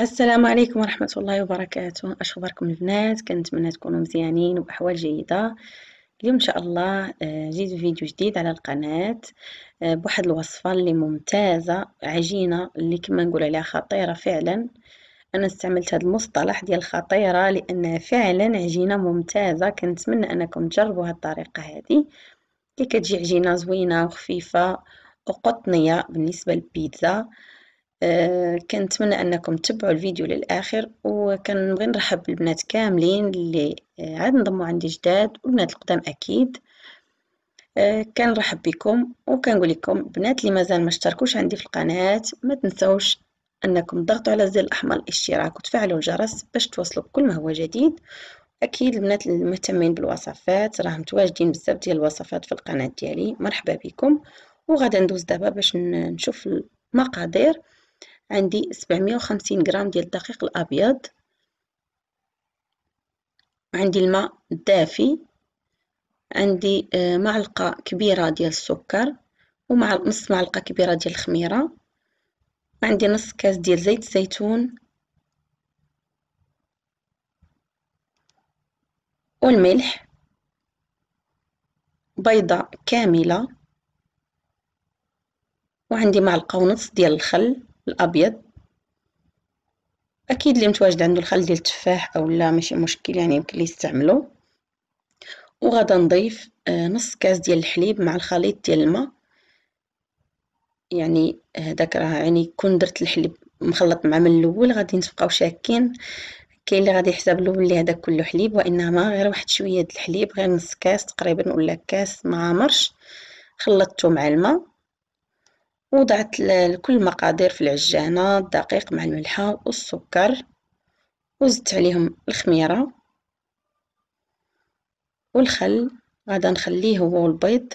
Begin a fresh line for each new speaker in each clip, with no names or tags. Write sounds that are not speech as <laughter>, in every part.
السلام عليكم ورحمة الله وبركاته اش اخباركم البنات كنتمنى تكونوا مزيانين وبأحوال جيدة اليوم ان شاء الله جيت آه، فيديو جديد على القناة آه، بواحد الوصفة اللي ممتازة عجينة اللي كما نقول عليها خطيرة فعلا انا استعملت هذا المصطلح ديال خطيرة لانها فعلا عجينة ممتازة كنتمنى انكم تجربوا هالطريقة الطريقة هذه اللي كتجي عجينة زوينة وخفيفة وقطنية بالنسبة للبيتزا آه، كنتمنى انكم تتبعوا الفيديو للاخر وكنبغي نرحب بالبنات كاملين اللي آه، عاد انضموا عندي جداد والبنات القدام اكيد آه، كنرحب بكم وكنقول لكم بنات اللي مازال ما اشتركوش عندي في القناه ما تنسوش انكم تضغطوا على الزر الاحمر الاشتراك وتفعلوا الجرس باش توصلوا بكل ما هو جديد اكيد البنات المهتمين بالوصفات راهم متواجدين بزاف ديال الوصفات في القناه ديالي مرحبا بكم وغادي ندوز دابا باش نشوف المقادير عندي 750 غرام ديال الدقيق الابيض عندي الماء الدافي عندي آه، معلقه كبيره ديال السكر ومع نص معلقه كبيره ديال الخميره عندي نص كاس ديال زيت الزيتون والملح بيضه كامله وعندي معلقه ونص ديال الخل الابيض اكيد اللي متواجد عنده الخل ديال التفاح اولا ماشي مشكل يعني يمكن ليه يستعملو وغادا نضيف آه، نص كاس ديال الحليب مع الخليط ديال الماء يعني هذاك آه، راه يعني كون درت الحليب مخلط مع من الاول غادي نتبقاو شاكين كاين اللي غادي يحسب له بلي هذا كله حليب وانما غير واحد شويه د الحليب غير نص كاس تقريبا ولا كاس ما عمرش خلطته مع الماء وضعت كل المقادير في العجانة الدقيق مع الملحة والسكر وزدت عليهم الخميرة والخل غادا نخليه هو والبيض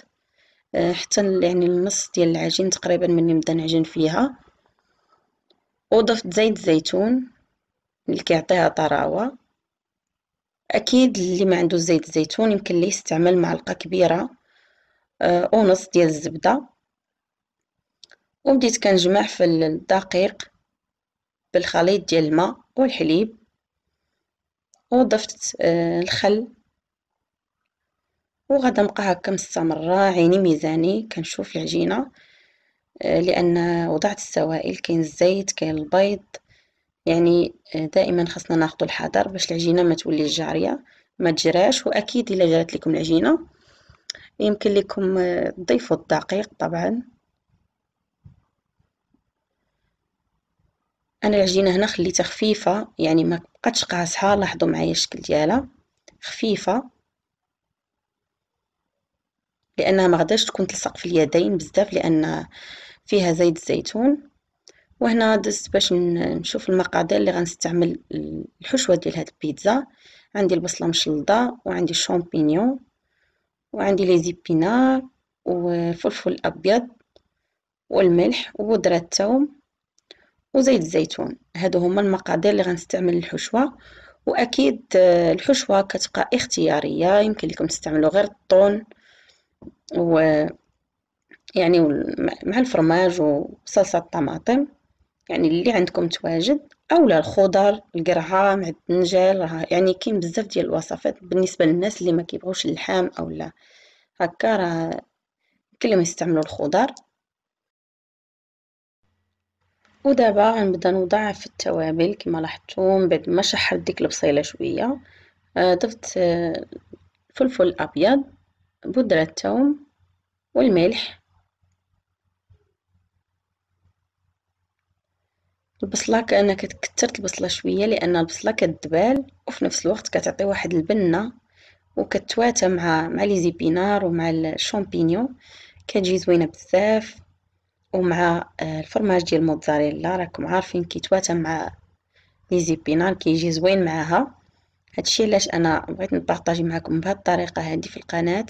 آه، حتى يعني النص ديال العجين تقريبا ملي نبدا نعجن فيها وضفت زيت الزيتون اللي كيعطيها طراوه اكيد اللي ما عنده زيت الزيتون يمكن ليه يستعمل معلقه كبيره آه، ونص ديال الزبده وبديت كنجمع في الدقيق بالخليط ديال الماء والحليب وضفت آه، الخل وغادا نبقى هكا مستمره عيني ميزاني كنشوف العجينه آه، لان وضعت السوائل كاين الزيت كاين البيض يعني آه، دائما خصنا ناخذ الحذر باش العجينه ما تولي جاريه ما تجراش واكيد الا جرات لكم العجينه يمكن لكم تضيفوا الدقيق طبعا انا العجينه هنا خليتها خفيفه يعني ما بقاتش قاصحه لاحظوا معايا الشكل ديالها خفيفه لانها ما غاداش تكون تلصق في اليدين بزاف لان فيها زيت الزيتون وهنا دزت باش نشوف المقادير اللي غنستعمل الحشوه ديال هاد البيتزا عندي البصله مشلضه وعندي الشامبينيون وعندي لي زيبينار وفلفل الابيض والملح وبودره الثوم وزيت الزيتون هادو هما المقادير اللي غنستعمل للحشوه واكيد آه، الحشوه كتبقى اختياريه يمكن لكم تستعملوا غير الطون و يعني مع الفرماج وصلصه الطماطم يعني اللي عندكم تواجد اولا الخضر القرعه مع الدنجال راه يعني كاين بزاف ديال الوصفات بالنسبه للناس اللي ما كيبغوش اللحام اولا هكا راه كلهم يستعملوا الخضر ودابا غنبدا بدنا نوضعها في التوابل كما من بعد ما شحرت ديك البصيله شويه آه، ضفت آه، فلفل ابيض بودره الثوم والملح البصله كان كتكثرت البصله شويه لان البصله كتدبال وفي نفس الوقت كتعطي واحد البنه وكتواتى مع مع لي زيبينار ومع الشامبينيون كتجي زوينه بزاف ومع آه، الفرماج ديال الموتزاريلا راكم عارفين كيتواتا مع لي زيبينار كيجي زوين معاها هادشي علاش انا بغيت نبارطاجي معكم بهاد الطريقه هادي في القناه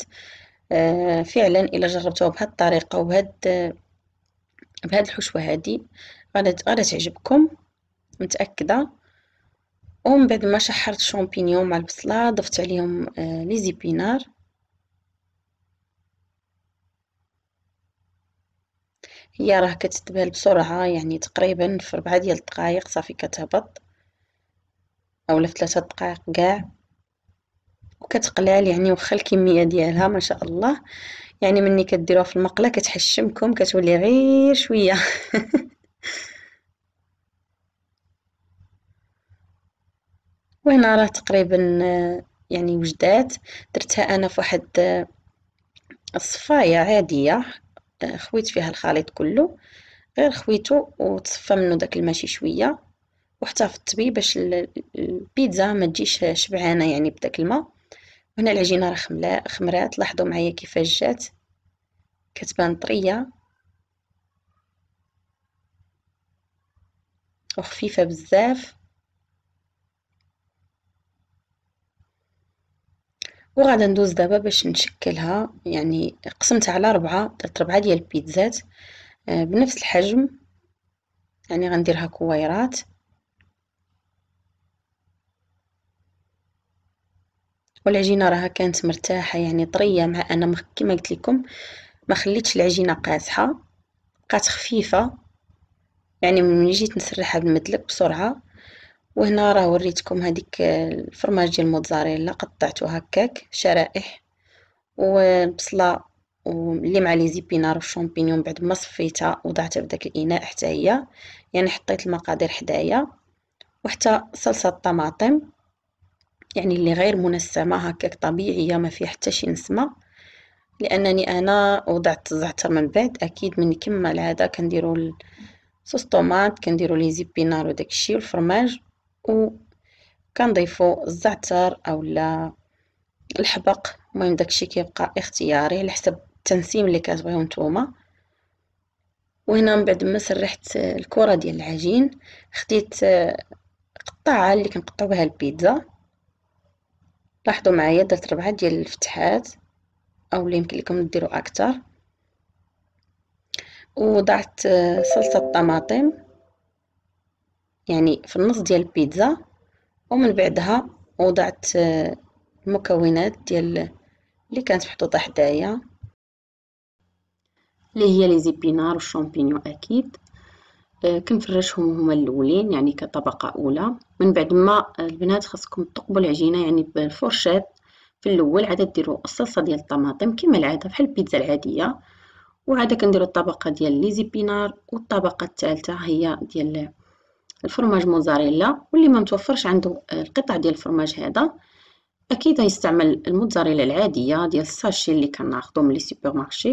آه فعلا الا جربتوها بهاد الطريقه وبهاد آه، بهاد الحشوه هادي غادي غادا تعجبكم متاكده ومن بعد ما شحرت الشامبينيون مع البصله ضفت عليهم آه لي زيبينار هي راه كتتبهل بسرعه يعني تقريبا في ربعة ديال الدقائق صافي كتهبط اولا في ثلاثة دقائق كاع وكتقلال يعني واخا الكميه ديالها ما شاء الله يعني ملي كديروها في المقله كتحشمكم كتولي غير شويه <laughs> وهنا راه تقريبا يعني وجدات درتها انا في واحد الصفايه عاديه خويت فيها الخليط كله غير خويته وتصفى منه داك الماشي شويه واحتفظت به باش البيتزا ما تجيش شبعانه يعني بداك الماء هنا العجينه راه خملا خمرات لاحظوا معايا كيفاش جات كتبان طريه وخفيفه بزاف وغادا ندوز دابا باش نشكلها يعني قسمتها على ربعة درت ربعة ديال البيتزات آه، بنفس الحجم يعني غنديرها كويرات والعجينه راها كانت مرتاحه يعني طريه مع انا كما قلت لكم ما خليتش العجينه قاسحه بقات خفيفه يعني من جيت نسرحها بالمدلك بسرعه وهنا راه وريتكم هذيك آه، الفرماج ديال الموتزاريلا قطعته هكاك شرائح والبصله اللي مع لي زيبينار والشامبينيون بعد ما صفيتها وضعتها بداك الاناء حتى هي يعني حطيت المقادير حدايا وحتى صلصه الطماطم يعني اللي غير منسمه هكاك طبيعيه ما فيها حتى شي نسمه لانني انا وضعت الزعتر من بعد اكيد من كما العاده كنديروا صوص طوماط كنديروا لي زيبينار وداكشي والفرماج كنضيفو الزعتر اولا الحبق المهم داكشي كيبقى اختياري على حسب التنسيم اللي كتبغيو نتوما وهنا من بعد ما سرحت الكره ديال العجين خديت قطعه اللي كنقطعو بها البيتزا لاحظوا معايا درت ربعه ديال الفتحات او اللي يمكن لكم ديروا اكثر وضعت صلصه الطماطم يعني في النص ديال البيتزا ومن بعدها وضعت آه، المكونات ديال اللي كانت محطوطه حدايا اللي هي لي زيبينار والشامبينيون اكيد آه، كنفرشهم هما الاولين يعني كطبقه اولى من بعد ما آه، البنات خاصكم تقبوا العجينه يعني بالفرشات في الاول عاد ديروا الصلصه ديال الطماطم كما العاده بحال البيتزا العاديه وعاد كنديروا الطبقه ديال لي زيبينار والطبقه الثالثه هي ديال الفرماج موزاريلا واللي ما متوفرش عنده آه، القطع ديال الفرماج هذا اكيد غيستعمل الموزاريلا العاديه ديال الساشي اللي كناخذو من لي سوبر مارشي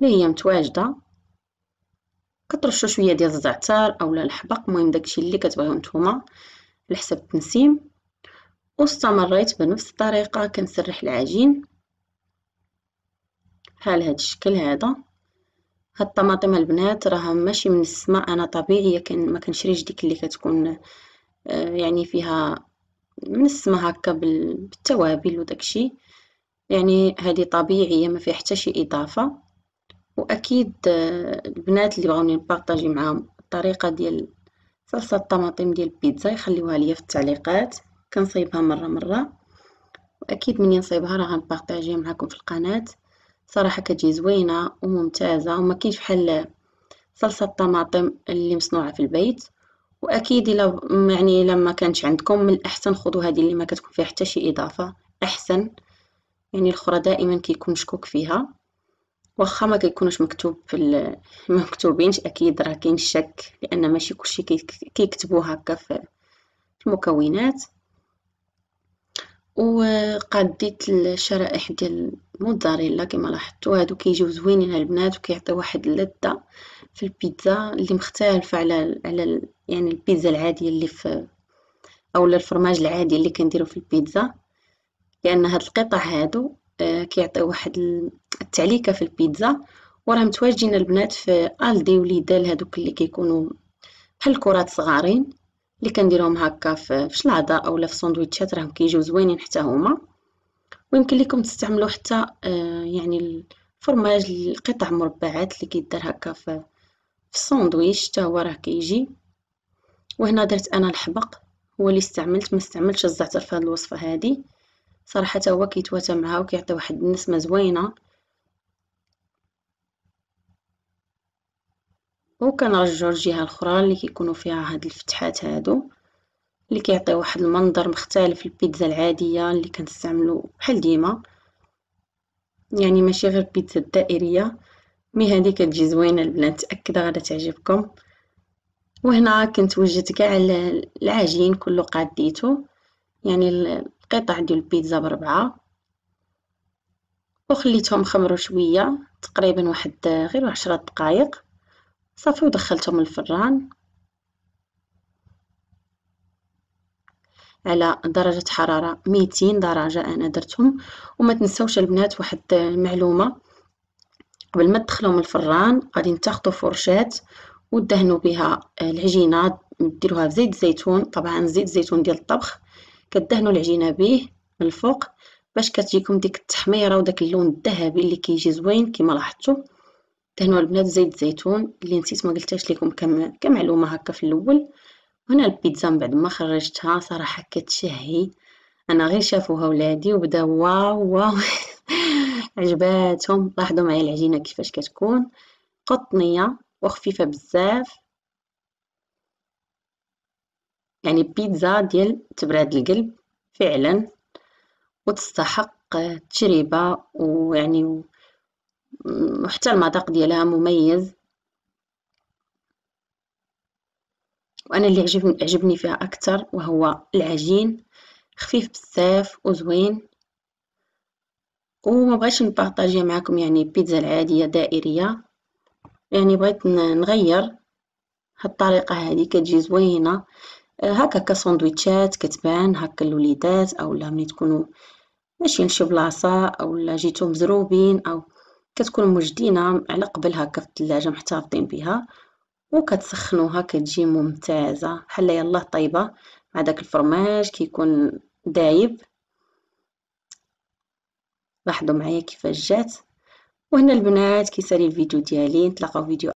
اللي هي متواجده كترشو شويه ديال الزعتر اولا الحبق المهم داكشي اللي كتبغيو نتوما على حسب التنسيم واستمريت بنفس الطريقه كنسرح العجين بحال هذا الشكل هذا هاد الطماطم البنات راها ماشي من السماء انا طبيعيه كان ما كنشريش ديك اللي كتكون آه، يعني فيها من السماء هكا بالتوابل وداكشي يعني هذه طبيعيه ما فيها حتى شي اضافه واكيد آه، البنات اللي بغاوني نبارطاجي معاهم الطريقه ديال صلصه الطماطم ديال البيتزا يخليوها ليا في التعليقات كنصيبها مره مره واكيد منين نصيبها راه غنبارطاجيها معكم في القناه صراحة كتجي زوينة وممتازة وما كاينش بحال صلصة الطماطم اللي مصنوعة في البيت واكيد الا يعني الا كانش عندكم من الاحسن خذوا هذه اللي ما كتكون فيها حتى شي اضافه احسن يعني الاخرى دائما كيكون مشكوك فيها واخا ما كيكونوش مكتوب في مكتوبينش اكيد راه كاين الشك لان ماشي كلشي كيكتبوه هكا في المكونات وقديت الشرائح ديال موتزاريلا كما لاحظتوا هادو كيجيو زوينين البنات وكيعطيو واحد اللذه في البيتزا اللي مختلفه على على يعني البيتزا العاديه اللي في اولا الفرماج العادي اللي كنديرو في البيتزا لان هاد القطع هادو آه، كيعطيو واحد التعليكه في البيتزا وراه متواجدين البنات في الدي وليدال هادوك اللي كيكونوا بحال الكرات صغارين اللي كنديرهم هكا في شلاضه اولا في سندويتشات راهم كيجيو زوينين حتى هما ويمكن لكم تستعملوا حتى آه، يعني الفرماج القطع مربعات اللي كيدار هكا في الساندويتش حتى هو راه كيجي وهنا درت انا الحبق هو اللي استعملت ما استعملتش الزعتر في هذه الوصفه هذه صراحه هو كيتواتى معها وكيعطي واحد النسمه زوينه وكنرجعوا الجهه الاخرى اللي كيكونوا فيها هاد الفتحات هادو اللي كيعطي واحد المنظر مختلف البيتزا العاديه اللي كنستعملو بحال ديما يعني ماشي غير البيتزا الدائريه مي هذه كتجي زوينه البنات تاكد غادا تعجبكم وهنا كنت وجدت كاع العجين كله قاديته يعني القطع ديال البيتزا بربعه وخليتهم خمروا شويه تقريبا واحد غير 10 دقائق صافي ودخلتهم الفران على درجة حرارة 200 درجة أنا درتهم وما تنسوش البنات واحد المعلومة قبل ما تدخلهم الفران غادي تاخدو فرشات ودهنوا بها العجينة ديروها في زيت الزيتون طبعا زيت الزيتون ديال الطبخ كدهنوا العجينة به من الفوق باش كتجيكم ديك التحميرة وداك اللون الذهبي اللي كيجي زوين كما لاحظتوا دهنوا البنات زيت الزيتون اللي نسيت ما قلتهاش لكم كمعلومة هكا في الاول هنا البيتزا من بعد ما خرجتها صراحه كتشهي انا غير شافوها ولادي وبداو واو واو <laughs> عجباتهم لاحظوا معايا العجينه كيفاش كتكون قطنيه وخفيفه بزاف يعني بيتزا ديال تبراد القلب فعلا وتستحق التجربه ويعني وحتى المذاق ديالها مميز وأنا اللي عجبني, عجبني فيها أكثر وهو العجين خفيف بزاف وزوين وما بغيتش نبارطاجيه معكم يعني بيتزا العادية دائرية يعني بغيت نغير هالطريقة هذه كتجي زوينة آه، هكا كساندويتشات كتبان هكا الوليدات اولا ملي تكونوا ماشيين لشي بلاصه اولا جيتو مزروبين او كتكون مجدينه على قبل هكا في الثلاجه محتفظين بها وكتسخنوها كتجي ممتازه بحال يلاه طيبة مع داك الفرماج كيكون دايب لاحظوا معايا كيفاش جات وهنا البنات كيسالي الفيديو ديالي نتلاقاو فيديو